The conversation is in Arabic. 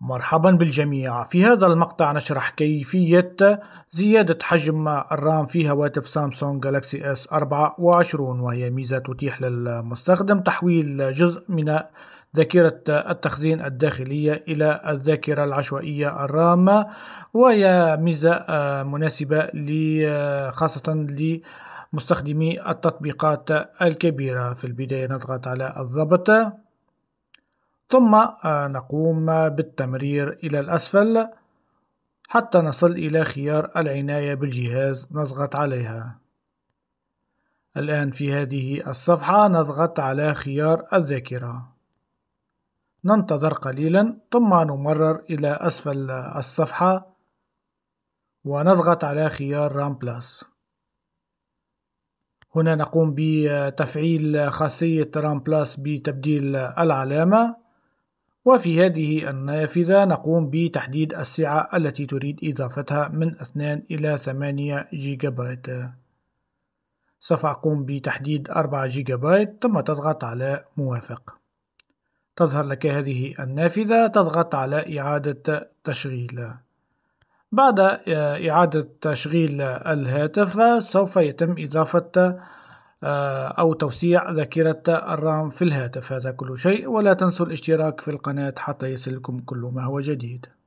مرحبا بالجميع في هذا المقطع نشرح كيفية زيادة حجم الرام في هواتف سامسونج جالاكسي اس 24 وهي ميزة تتيح للمستخدم تحويل جزء من ذاكرة التخزين الداخلية إلى الذاكرة العشوائية الرام وهي ميزة مناسبة خاصة ل مستخدمي التطبيقات الكبيرة في البداية نضغط على الضبط ثم نقوم بالتمرير إلى الأسفل حتى نصل إلى خيار العناية بالجهاز نضغط عليها الآن في هذه الصفحة نضغط على خيار الذاكرة ننتظر قليلا ثم نمرر إلى أسفل الصفحة ونضغط على خيار رام بلس هنا نقوم بتفعيل خاصية رام بلس بتبديل العلامة وفي هذه النافذة نقوم بتحديد السعة التي تريد إضافتها من 2 إلى 8 جيجا بايت سوف أقوم بتحديد 4 جيجا بايت ثم تضغط على موافق تظهر لك هذه النافذة تضغط على إعادة تشغيل بعد إعادة تشغيل الهاتف سوف يتم إضافة آه، أو توسيع ذاكرة الرام في الهاتف هذا كل شيء ولا تنسوا الاشتراك في القناة حتى يصلكم كل ما هو جديد